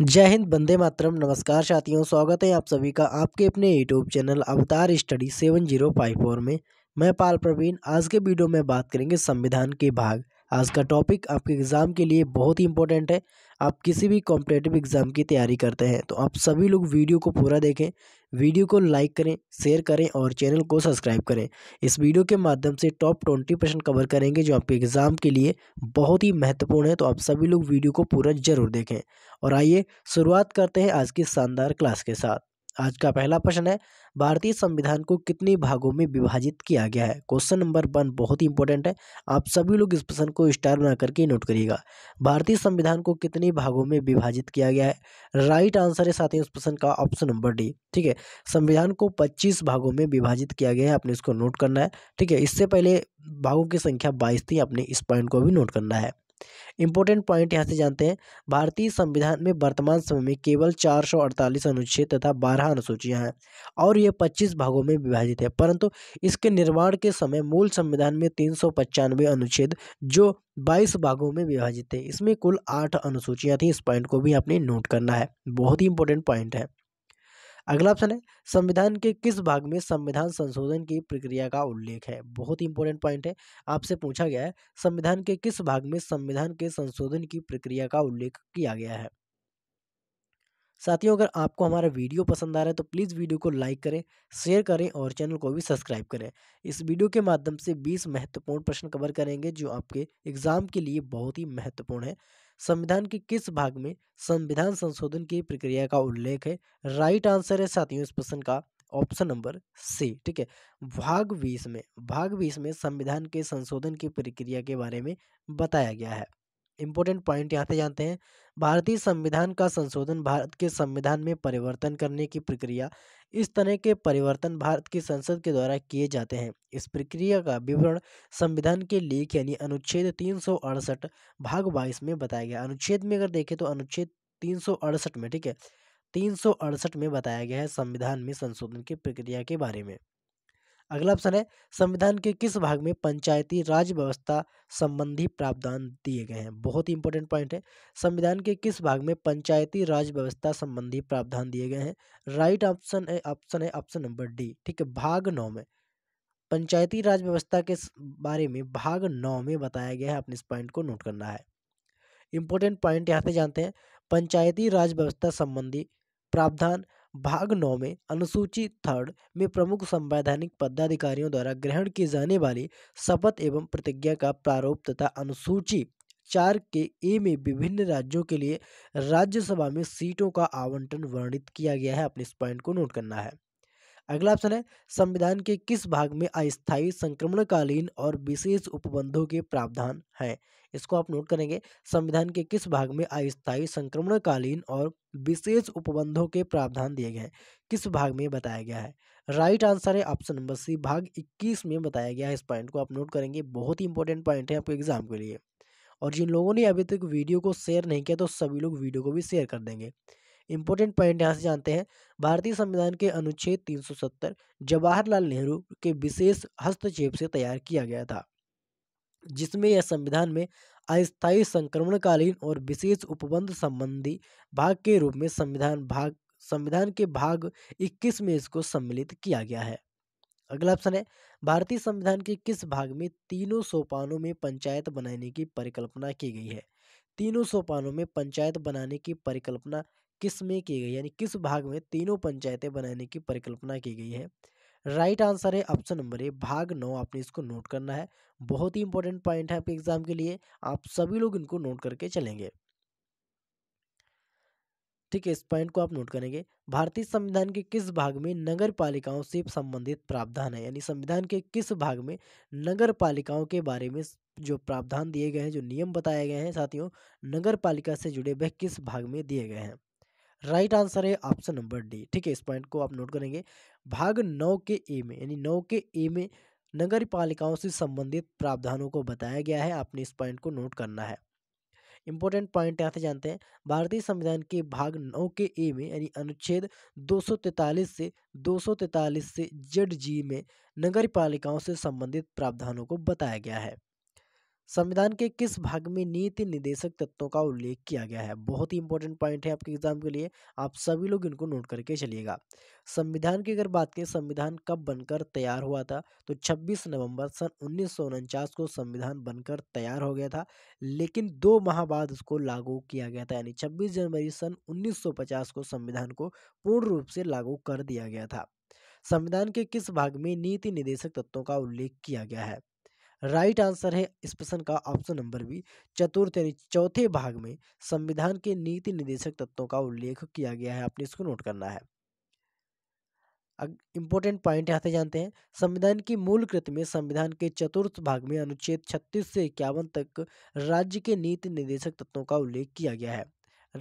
जय हिंद बंदे मातरम नमस्कार साथियों स्वागत है आप सभी का आपके अपने YouTube channel Avatar study seven zero five four में मैं पाल प्रवीण आज के वीडियो में बात करेंगे संविधान के भाग आज का टॉपिक आपके एग्ज़ाम के लिए बहुत ही इंपॉर्टेंट है आप किसी भी कॉम्पिटेटिव एग्ज़ाम की तैयारी करते हैं तो आप सभी लोग वीडियो को पूरा देखें वीडियो को लाइक करें शेयर करें और चैनल को सब्सक्राइब करें इस वीडियो के माध्यम से टॉप ट्वेंटी परसेंट कवर करेंगे जो आपके एग्ज़ाम के लिए बहुत ही महत्वपूर्ण है तो आप सभी लोग वीडियो को पूरा ज़रूर देखें और आइए शुरुआत करते हैं आज की शानदार क्लास के साथ आज का पहला प्रश्न है भारतीय संविधान को कितने भागों में विभाजित किया गया है क्वेश्चन नंबर वन बहुत ही इंपॉर्टेंट है आप सभी लोग इस प्रश्न को स्टार बना करके नोट करिएगा भारतीय संविधान को कितने भागों में विभाजित किया गया है राइट आंसर है साथ ही उस प्रश्न का ऑप्शन नंबर डी ठीक है संविधान को पच्चीस भागों में विभाजित किया गया है आपने इसको नोट करना है ठीक है इससे पहले भागों की संख्या बाईस थी आपने इस पॉइंट को भी नोट करना है इंपॉर्टेंट पॉइंट यहाँ से जानते हैं भारतीय संविधान में वर्तमान समय में केवल चार सौ अड़तालीस अनुच्छेद तथा बारह अनुसूचियाँ हैं और ये पच्चीस भागों में विभाजित है परंतु इसके निर्माण के समय मूल संविधान में तीन सौ पचानवे अनुच्छेद जो बाईस भागों में विभाजित थे इसमें कुल आठ अनुसूचियाँ थीं इस पॉइंट को भी आपने नोट करना है बहुत ही इंपॉर्टेंट पॉइंट है अगला ऑप्शन है संविधान के किस भाग में संविधान संशोधन की प्रक्रिया का उल्लेख है बहुत ही इंपॉर्टेंट पॉइंट है आपसे पूछा गया है संविधान के किस भाग में संविधान के संशोधन की प्रक्रिया का उल्लेख किया गया है साथियों अगर आपको हमारा वीडियो पसंद आ रहा है तो प्लीज़ वीडियो को लाइक करें शेयर करें और चैनल को भी सब्सक्राइब करें इस वीडियो के माध्यम से 20 महत्वपूर्ण प्रश्न कवर करेंगे जो आपके एग्ज़ाम के लिए बहुत ही महत्वपूर्ण है संविधान के किस भाग में संविधान संशोधन की प्रक्रिया का उल्लेख है राइट आंसर है साथियों इस प्रश्न का ऑप्शन नंबर सी ठीक है भाग बीस में भाग बीस में संविधान के संशोधन की प्रक्रिया के बारे में बताया गया है इम्पोर्टेंट पॉइंट यहाँ से जानते हैं भारतीय संविधान का संशोधन भारत के संविधान में परिवर्तन करने की प्रक्रिया इस तरह के परिवर्तन भारत की संसद के द्वारा किए जाते हैं इस प्रक्रिया का विवरण संविधान के लेख यानी अनुच्छेद तीन भाग बाईस में बताया गया अनुच्छेद में अगर देखें तो अनुच्छेद तीन में ठीक है तीन में बताया गया है संविधान में संशोधन की प्रक्रिया के बारे में अगला ऑप्शन है संविधान के किस भाग में पंचायती राज व्यवस्था संबंधी प्रावधान दिए गए हैं बहुत ही इंपॉर्टेंट पॉइंट है संविधान के किस भाग में पंचायती राज व्यवस्था संबंधी प्रावधान दिए गए हैं राइट ऑप्शन है ऑप्शन है ऑप्शन नंबर डी ठीक है भाग नौ में पंचायती राज व्यवस्था के बारे में भाग नौ में बताया गया है अपने इस पॉइंट को नोट करना है इंपॉर्टेंट पॉइंट यहाँ से जानते हैं पंचायती राज व्यवस्था संबंधी प्रावधान भाग नौ में अनुसूची थर्ड में प्रमुख संवैधानिक पदाधिकारियों द्वारा ग्रहण की जाने वाली शपथ एवं प्रतिज्ञा का प्रारूप तथा अनुसूची चार के ए में विभिन्न राज्यों के लिए राज्यसभा में सीटों का आवंटन वर्णित किया गया है अपने इस पॉइंट को नोट करना है अगला ऑप्शन है संविधान के किस भाग में अस्थायी संक्रमणकालीन और विशेष उपबंधों के प्रावधान हैं इसको आप नोट करेंगे संविधान के किस भाग में अस्थायी संक्रमणकालीन और विशेष उपबंधों के प्रावधान दिए गए हैं किस भाग में बताया गया है राइट आंसर है ऑप्शन नंबर सी भाग 21 में बताया गया है इस पॉइंट को आप नोट करेंगे बहुत ही इंपॉर्टेंट पॉइंट है आपके एग्जाम के लिए और जिन लोगों ने अभी तक वीडियो को शेयर नहीं किया तो सभी लोग वीडियो को भी शेयर कर देंगे इंपॉर्टेंट पॉइंट यहाँ से जानते हैं भारतीय संविधान के अनुच्छेद 370 जवाहरलाल नेहरू के विशेष हस्तक्षेप से तैयार किया गया था जिसमें यह संविधान में अस्थायी संक्रमणकालीन और विशेष उपबंध संबंधी भाग के रूप में संविधान भाग संविधान के भाग 21 में इसको सम्मिलित किया गया है अगला ऑप्शन है भारतीय संविधान के किस भाग में तीनों सोपानों में पंचायत बनाने की परिकल्पना की गई है तीनों सोपानों में पंचायत बनाने की परिकल्पना किस में की गई यानी किस भाग में तीनों पंचायतें बनाने की परिकल्पना की गई है राइट आंसर है ऑप्शन नंबर ए भाग नौ आपने इसको नोट करना है बहुत ही इंपॉर्टेंट पॉइंट है आपके एग्जाम के लिए आप सभी लोग इनको नोट करके चलेंगे ठीक है इस पॉइंट को आप नोट करेंगे भारतीय संविधान के किस भाग में नगर पालिकाओं से संबंधित प्रावधान है यानी संविधान के किस भाग में नगर पालिकाओं के बारे में जो प्रावधान दिए गए हैं जो नियम बताए गए हैं साथियों नगर पालिका से जुड़े वह किस भाग में दिए गए हैं राइट आंसर है ऑप्शन नंबर डी ठीक है इस पॉइंट को आप नोट करेंगे भाग नौ के ए में यानी नौ के ए में नगर पालिकाओं से संबंधित प्रावधानों को बताया गया है आपने इस पॉइंट को नोट करना है इंपॉर्टेंट पॉइंट यहाँ से जानते हैं भारतीय संविधान के भाग नौ के ए में यानी अनुच्छेद 243 से 243 से जेड जी में नगर पालिकाओं से संबंधित प्रावधानों को बताया गया है संविधान के किस भाग में नीति निदेशक तत्वों का उल्लेख किया गया है बहुत ही इंपॉर्टेंट पॉइंट है आपके एग्जाम के लिए आप सभी लोग इनको नोट करके चलिएगा संविधान की अगर बात करें संविधान कब बनकर तैयार हुआ था तो 26 नवंबर सन उन्नीस को संविधान बनकर तैयार हो गया था लेकिन दो माह बाद उसको लागू किया गया था यानी छब्बीस जनवरी सन उन्नीस को संविधान को पूर्ण रूप से लागू कर दिया गया था संविधान के किस भाग में नीति निदेशक तत्वों का उल्लेख किया गया है राइट आंसर है इस प्रश्न का ऑप्शन नंबर बी चतुर्थ यानी चौथे भाग में संविधान के नीति निदेशक तत्वों का उल्लेख किया गया है आपने इसको नोट करना है इंपॉर्टेंट पॉइंट यहाँ से जानते हैं संविधान की मूल कृत में संविधान के चतुर्थ भाग में अनुच्छेद 36 से इक्यावन तक राज्य के नीति निदेशक तत्वों का उल्लेख किया गया है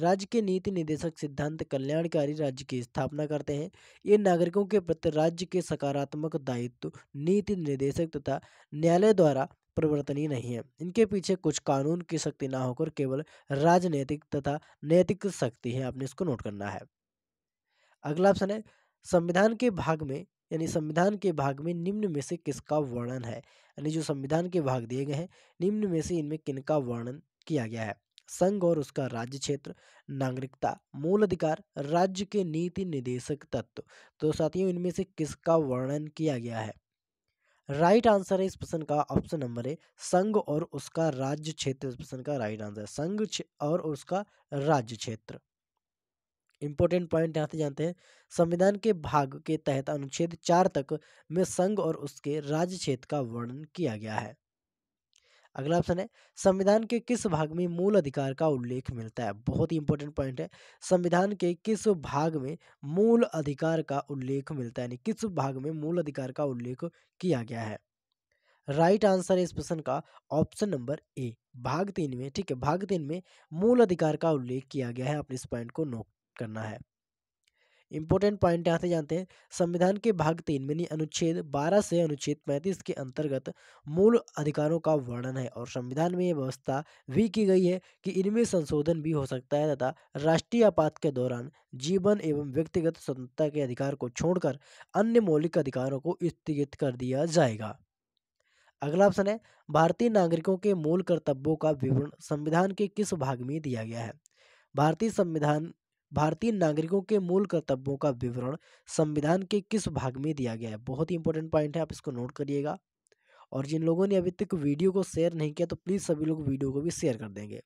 राज्य के नीति निदेशक सिद्धांत कल्याणकारी राज्य की स्थापना करते हैं ये नागरिकों के प्रति राज्य के सकारात्मक दायित्व नीति निर्देशक तथा न्यायालय द्वारा परिवर्तनीय नहीं है इनके पीछे कुछ कानून की शक्ति ना होकर केवल राजनैतिक तथा नैतिक शक्ति है आपने इसको नोट करना है अगला ऑप्शन है संविधान के भाग में यानी संविधान के भाग में निम्न में से किसका वर्णन है यानी जो संविधान के भाग दिए गए हैं निम्न में से इनमें किनका वर्णन किया गया है संघ और उसका राज्य क्षेत्र नागरिकता मूल अधिकार राज्य के नीति निदेशक तत्व तो साथियों इनमें से किसका वर्णन किया गया है राइट आंसर है इस प्रश्न का ऑप्शन नंबर ए संघ और उसका राज्य क्षेत्र इस प्रश्न का राइट आंसर है संघ और उसका राज्य क्षेत्र इंपॉर्टेंट पॉइंट यहां से जानते हैं संविधान के भाग के तहत अनुच्छेद चार तक में संघ और उसके राज्य क्षेत्र का वर्णन किया गया है अगला ऑप्शन है संविधान के किस भाग में मूल अधिकार का उल्लेख मिलता है बहुत ही इंपॉर्टेंट पॉइंट है संविधान के किस भाग में मूल अधिकार का उल्लेख मिलता है किस भाग में मूल अधिकार का उल्लेख किया गया है राइट आंसर है इस प्रश्न का ऑप्शन नंबर ए भाग तीन में ठीक है भाग तीन में मूल अधिकार का उल्लेख किया गया है आपने इस पॉइंट को नोट करना है इम्पोर्टेंट पॉइंट यहाँ से जानते हैं संविधान के भाग तीन मिनी अनुच्छेद बारह से अनुच्छेद पैंतीस के अंतर्गत मूल अधिकारों का वर्णन है और संविधान में यह व्यवस्था भी की गई है कि इनमें संशोधन भी हो सकता है तथा राष्ट्रीय आपात के दौरान जीवन एवं व्यक्तिगत स्वतंत्रता के अधिकार को छोड़कर अन्य मौलिक अधिकारों को स्थगित कर दिया जाएगा अगला ऑप्शन है भारतीय नागरिकों के मूल कर्तव्यों का विवरण संविधान के किस भाग में दिया गया है भारतीय संविधान भारतीय नागरिकों के मूल कर्तव्यों का विवरण संविधान के किस भाग में दिया गया है बहुत ही इंपॉर्टेंट पॉइंट है आप इसको नोट करिएगा और जिन लोगों ने अभी तक वीडियो को शेयर नहीं किया तो प्लीज़ सभी लोग वीडियो को भी शेयर कर देंगे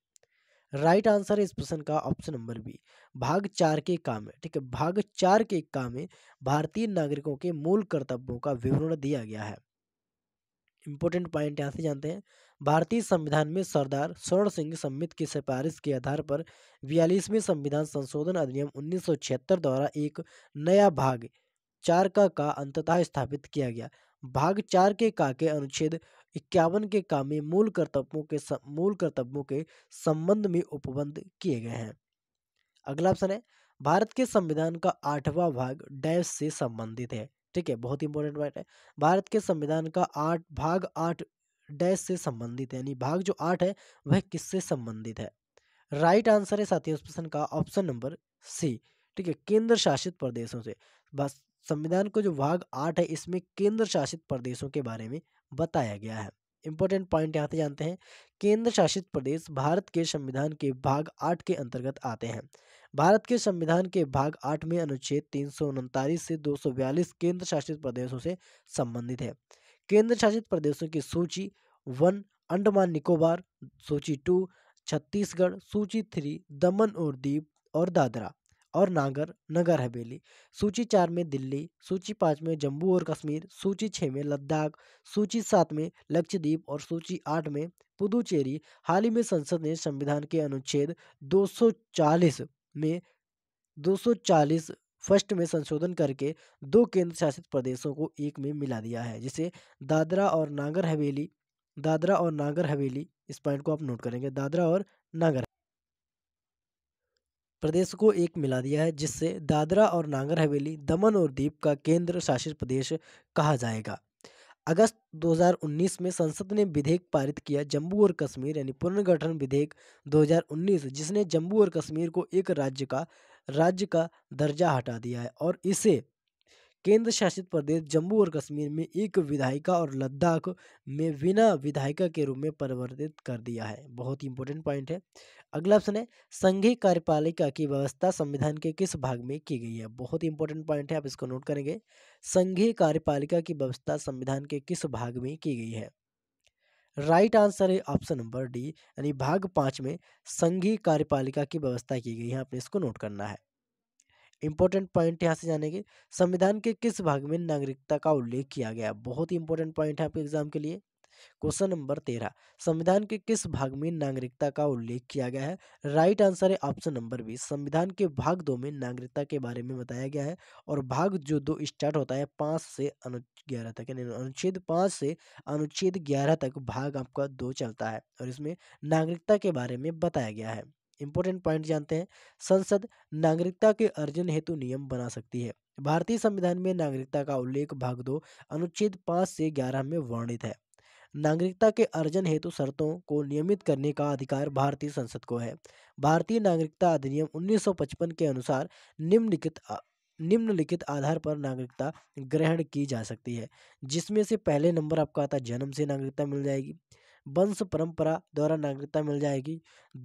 राइट आंसर है इस प्रश्न का ऑप्शन नंबर बी भाग चार के काम है ठीक है भाग चार के काम में भारतीय नागरिकों के मूल कर्तव्यों का विवरण दिया गया है इंपॉर्टेंट पॉइंट यहाँ से जानते हैं भारतीय संविधान में सरदार स्वर्ण सिंह समिति की सिफारिश के आधार पर बयालीसवें संविधान संशोधन अधिनियम 1976 द्वारा एक नया भाग चार का का अंततः स्थापित किया गया भाग चार के का के अनुच्छेद इक्यावन के का में मूल कर्तव्यों के मूल कर्तव्यों के संबंध में उपबंध किए गए हैं अगला ऑप्शन है भारत के संविधान का आठवां भाग डैश से संबंधित है ठीक है बहुत इंपॉर्टेंट पॉइंट है भारत के संविधान का आठ भाग आठ डैश से संबंधित है यानी भाग जो आठ है वह किससे संबंधित है राइट आंसर है साथियों इस प्रश्न का ऑप्शन नंबर सी ठीक है केंद्र शासित प्रदेशों से बस संविधान को जो भाग आठ है इसमें केंद्र शासित प्रदेशों के बारे में बताया गया है इंपॉर्टेंट पॉइंट यहाँ से जानते हैं केंद्र शासित प्रदेश भारत के संविधान के भाग आठ के अंतर्गत आते हैं भारत के संविधान के भाग आठ में अनुच्छेद तीन से दो केंद्र शासित प्रदेशों से संबंधित है केंद्र शासित प्रदेशों की सूची वन अंडमान निकोबार सूची टू छत्तीसगढ़ सूची थ्री दमन और दीप और दादरा और नागर नगर हवेली सूची चार में दिल्ली सूची पाँच में जम्मू और कश्मीर सूची छः में लद्दाख सूची सात में लक्षद्वीप और सूची आठ में पुदुचेरी हाल ही में संसद ने संविधान के अनुच्छेद 240 में 240 फर्स्ट में संशोधन करके दो केंद्र शासित प्रदेशों को एक में मिला दिया है जिसे दादरा और नागर हवेली दादरा और नागर हवेली इस पॉइंट को आप नोट करेंगे दादरा और नागर प्रदेश को एक मिला दिया है जिससे दादरा और नागर हवेली दमन और दीप का केंद्र शासित प्रदेश कहा जाएगा अगस्त 2019 में संसद ने विधेयक पारित किया जम्मू और कश्मीर यानी पुनर्गठन विधेयक 2019 जिसने जम्मू और कश्मीर को एक राज्य का राज्य का दर्जा हटा दिया है और इसे केंद्र शासित प्रदेश जम्मू और कश्मीर में एक विधायिका और लद्दाख में बिना विधायिका के रूप में परिवर्तित कर दिया है बहुत इंपॉर्टेंट पॉइंट है अगला ऑप्शन है संघीय कार्यपालिका की व्यवस्था संविधान के किस भाग में की गई है बहुत ही इंपॉर्टेंट पॉइंट है आप इसको नोट करेंगे संघीय कार्यपालिका की व्यवस्था संविधान के किस भाग में की गई है राइट आंसर है ऑप्शन नंबर डी यानी भाग पाँच में संघीय कार्यपालिका की व्यवस्था की गई है आपने इसको नोट करना है इंपॉर्टेंट पॉइंट यहाँ से जानेंगे संविधान के किस भाग में नागरिकता का उल्लेख किया गया बहुत ही इंपॉर्टेंट पॉइंट है आपके एग्जाम के लिए क्वेश्चन नंबर तेरह संविधान के किस भाग में नागरिकता का उल्लेख किया गया है राइट आंसर है ऑप्शन नंबर बीस संविधान के भाग दो में नागरिकता के बारे में बताया गया है और भाग जो दो स्टार्ट होता है पाँच से अनु ग्यारह तक यानी अनुच्छेद पाँच से अनुच्छेद ग्यारह तक भाग आपका दो चलता है और इसमें नागरिकता के बारे में बताया गया है इंपॉर्टेंट पॉइंट जानते हैं संसद नागरिकता के अर्जन हेतु नियम बना सकती है भारतीय संविधान में नागरिकता का उल्लेख भाग दो अनुच्छेद पाँच से ग्यारह में वर्णित है नागरिकता के अर्जन हेतु शर्तों को नियमित करने का अधिकार भारतीय संसद को है भारतीय नागरिकता अधिनियम 1955 के अनुसार निम्नलिखित निम्नलिखित आधार पर नागरिकता ग्रहण की जा सकती है जिसमें से पहले नंबर आपका आता है जन्म से नागरिकता मिल जाएगी वंश परंपरा द्वारा नागरिकता मिल जाएगी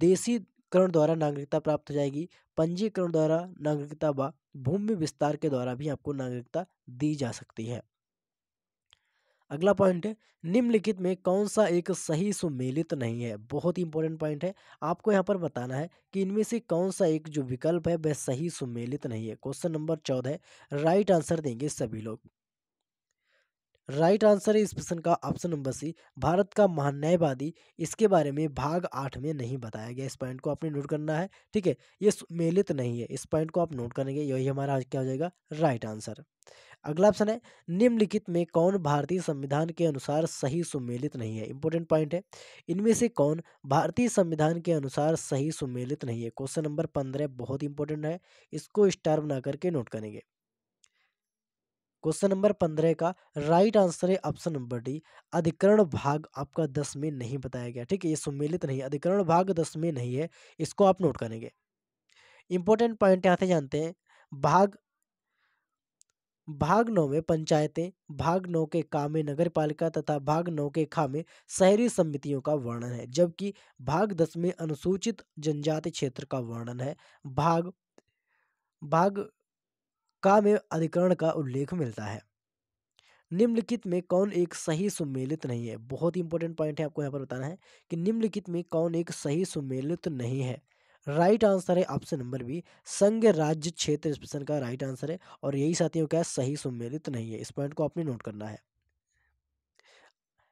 देशी पंजीकरण द्वारा नागरिकता प्राप्त हो जाएगी पंजीकरण द्वारा नागरिकता व भूमि विस्तार के द्वारा भी आपको नागरिकता दी जा सकती है अगला पॉइंट है निम्नलिखित में कौन सा एक सही सुमेलित नहीं है बहुत ही इंपॉर्टेंट पॉइंट है आपको यहाँ पर बताना है कि इनमें से कौन सा एक जो विकल्प है वह सही सुमेलित नहीं है क्वेश्चन नंबर चौदह राइट आंसर देंगे सभी लोग राइट आंसर है इस प्रश्न का ऑप्शन नंबर सी भारत का महान्यायवादी इसके बारे में भाग आठ में नहीं बताया गया इस पॉइंट को आपने नोट करना है ठीक है ये सुमेलित नहीं है इस पॉइंट को आप नोट करेंगे यही हमारा क्या हो जाएगा राइट आंसर अगला ऑप्शन है निम्नलिखित में कौन भारतीय संविधान के अनुसार सही सुमेलित नहीं है इंपॉर्टेंट पॉइंट है इनमें से कौन भारतीय संविधान के अनुसार सही सुमेलित नहीं है क्वेश्चन नंबर पंद्रह बहुत इंपॉर्टेंट है इसको स्टार बना करके नोट करेंगे क्वेश्चन नंबर पंद्रह का राइट आंसर है ऑप्शन नंबर डी अधिकरण भाग आपका दस में नहीं बताया गया ठीक है ये सम्मिलित नहीं अधिकरण भाग दस में नहीं है इसको आप नोट करेंगे इंपॉर्टेंट पॉइंट यहाँ से जानते हैं भाग भाग नौ में पंचायतें भाग नौ के का में नगर पालिका तथा भाग नौ के खा में शहरी समितियों का वर्णन है जबकि भाग दस में अनुसूचित जनजाति क्षेत्र का वर्णन है भाग भाग का में अधिकरण का उल्लेख मिलता है निम्नलिखित में कौन एक सही सम्मेलित नहीं है बहुत ही इंपॉर्टेंट पॉइंट है आपको यहाँ पर बताना है कि निम्नलिखित में कौन एक सही सम्मेलित नहीं है राइट आंसर है ऑप्शन नंबर बी संघ राज्य क्षेत्र प्रश्न का राइट आंसर है और यही साथियों क्या सही सम्मेलित नहीं है इस पॉइंट को आपने नोट करना है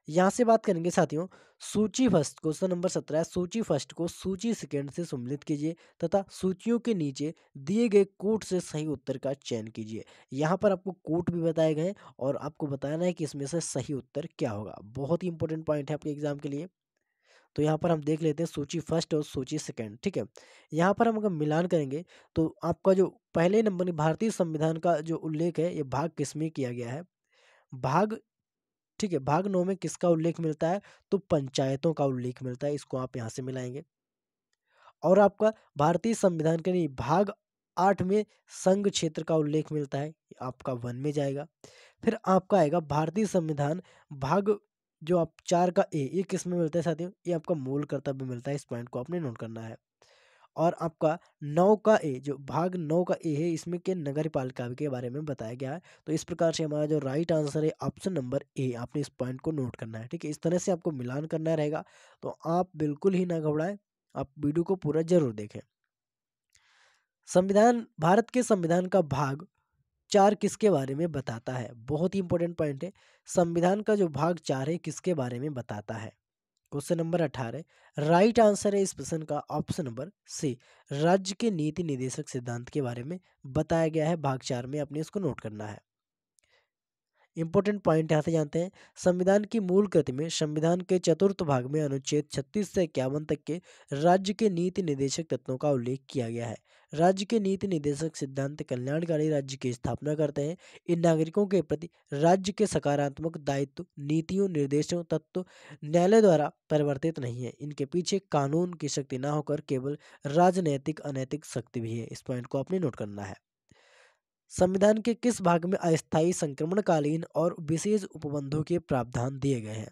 यहाँ से बात करेंगे साथियों सूची फर्स्ट क्वेश्चन नंबर सत्रह सूची फर्स्ट को सूची सेकेंड से सम्मिलित कीजिए तथा सूचियों के नीचे दिए गए कोट से सही उत्तर का चयन कीजिए यहाँ पर आपको कोट भी बताए गए और आपको बताना है कि इसमें से सही उत्तर क्या होगा बहुत ही इंपॉर्टेंट पॉइंट है आपके एग्जाम के लिए तो यहाँ पर हम देख लेते हैं सूची फर्स्ट और सूची सेकंड ठीक है यहाँ पर हम अगर मिलान करेंगे तो आपका जो पहले नंबर भारतीय संविधान का जो उल्लेख है ये भाग किसमें किया गया है भाग ठीक है भाग नौ में किसका उल्लेख मिलता है तो पंचायतों का उल्लेख मिलता है इसको आप यहाँ से मिलाएंगे और आपका भारतीय संविधान के नहीं भाग आठ में संघ क्षेत्र का उल्लेख मिलता है आपका वन में जाएगा फिर आपका आएगा भारतीय संविधान भाग जो आप चार का ए ये किस में मिलता है साथियों ये आपका मूल कर्तव्य मिलता है इस पॉइंट को आपने नोट करना है और आपका नौ का ए जो भाग नौ का ए है इसमें के नगर पालिका के बारे में बताया गया है तो इस प्रकार से हमारा जो राइट आंसर है ऑप्शन नंबर ए आपने इस पॉइंट को नोट करना है ठीक है इस तरह से आपको मिलान करना रहेगा तो आप बिल्कुल ही ना घबराएं आप वीडियो को पूरा जरूर देखें संविधान भारत के संविधान का भाग चार किसके बारे में बताता है बहुत ही इंपॉर्टेंट पॉइंट है संविधान का जो भाग चार है किसके बारे में बताता है क्वेश्चन नंबर अठारह राइट आंसर है इस प्रश्न का ऑप्शन नंबर सी राज्य के नीति निदेशक सिद्धांत के बारे में बताया गया है भाग चार में अपने इसको नोट करना है इंपॉर्टेंट पॉइंट यहाँ से जानते हैं संविधान की मूल कृति में संविधान के चतुर्थ भाग में अनुच्छेद छत्तीस से इक्यावन तक के राज्य के नीति निदेशक तत्वों का उल्लेख किया गया है राज्य के नीति निदेशक सिद्धांत कल्याणकारी राज्य की स्थापना करते हैं इन नागरिकों के प्रति राज्य के सकारात्मक दायित्व नीतियों निर्देशों तत्व न्यायालय द्वारा परिवर्तित नहीं है इनके पीछे कानून की शक्ति ना होकर केवल राजनैतिक अनैतिक शक्ति भी है इस पॉइंट को आपने नोट करना है संविधान के किस भाग में अस्थायी संक्रमणकालीन और विशेष उपबंधों के प्रावधान दिए गए हैं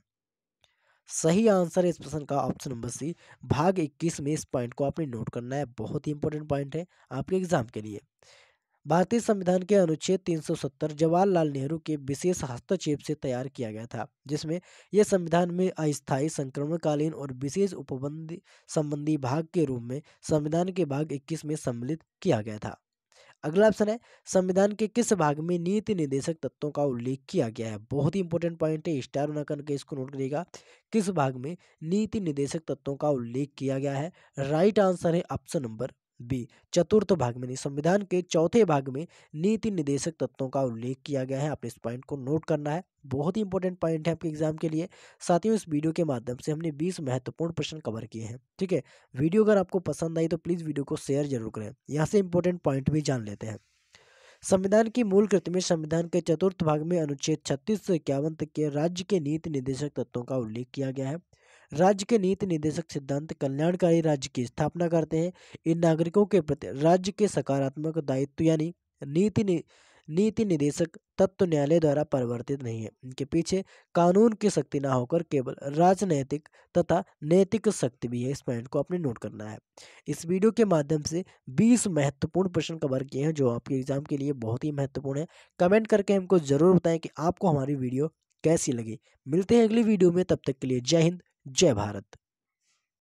सही आंसर इस प्रश्न का ऑप्शन नंबर सी भाग 21 में इस पॉइंट को आपने नोट करना है बहुत ही इंपॉर्टेंट पॉइंट है आपके एग्जाम के लिए भारतीय संविधान के अनुच्छेद 370 जवाहरलाल नेहरू के विशेष हस्तक्षेप से तैयार किया गया था जिसमें यह संविधान में अस्थायी संक्रमणकालीन और विशेष उपबंध संबंधी भाग के रूप में संविधान के भाग 21 में सम्मिलित किया गया था अगला ऑप्शन है संविधान के किस भाग में नीति निर्देशक तत्वों का उल्लेख किया गया है बहुत ही इंपॉर्टेंट पॉइंट है स्टार बना करके इसको नोट करिएगा किस भाग में नीति निर्देशक तत्वों का उल्लेख किया गया है राइट आंसर है ऑप्शन नंबर बी चतुर्थ भाग में संविधान के चौथे भाग में नीति निदेशक तत्वों का उल्लेख किया गया है आपने इस पॉइंट को नोट करना है बहुत ही इंपॉर्टेंट पॉइंट है आपके एग्जाम के लिए साथियों इस वीडियो के माध्यम से हमने 20 महत्वपूर्ण प्रश्न कवर किए हैं ठीक है वीडियो अगर आपको पसंद आई तो प्लीज़ वीडियो को शेयर जरूर करें यहाँ से इंपॉर्टेंट पॉइंट भी जान लेते हैं संविधान की मूल कृति में संविधान के चतुर्थ भाग में अनुच्छेद छत्तीस से इक्यावन तक के राज्य के नीति निदेशक तत्वों का उल्लेख किया गया है राज्य के नीति निदेशक सिद्धांत कल्याणकारी राज्य की स्थापना करते हैं इन नागरिकों के प्रति राज्य के सकारात्मक दायित्व यानी नीति नि, नीति निदेशक तत्व न्यायालय द्वारा परिवर्तित नहीं है इनके पीछे कानून की शक्ति ना होकर केवल राजनैतिक तथा नैतिक शक्ति भी है इस पॉइंट को आपने नोट करना है इस वीडियो के माध्यम से 20 महत्वपूर्ण प्रश्न कवर किए हैं जो आपके एग्जाम के लिए बहुत ही महत्वपूर्ण है कमेंट करके हमको जरूर बताएं कि आपको हमारी वीडियो कैसी लगी मिलते हैं अगली वीडियो में तब तक के लिए जय हिंद जय भारत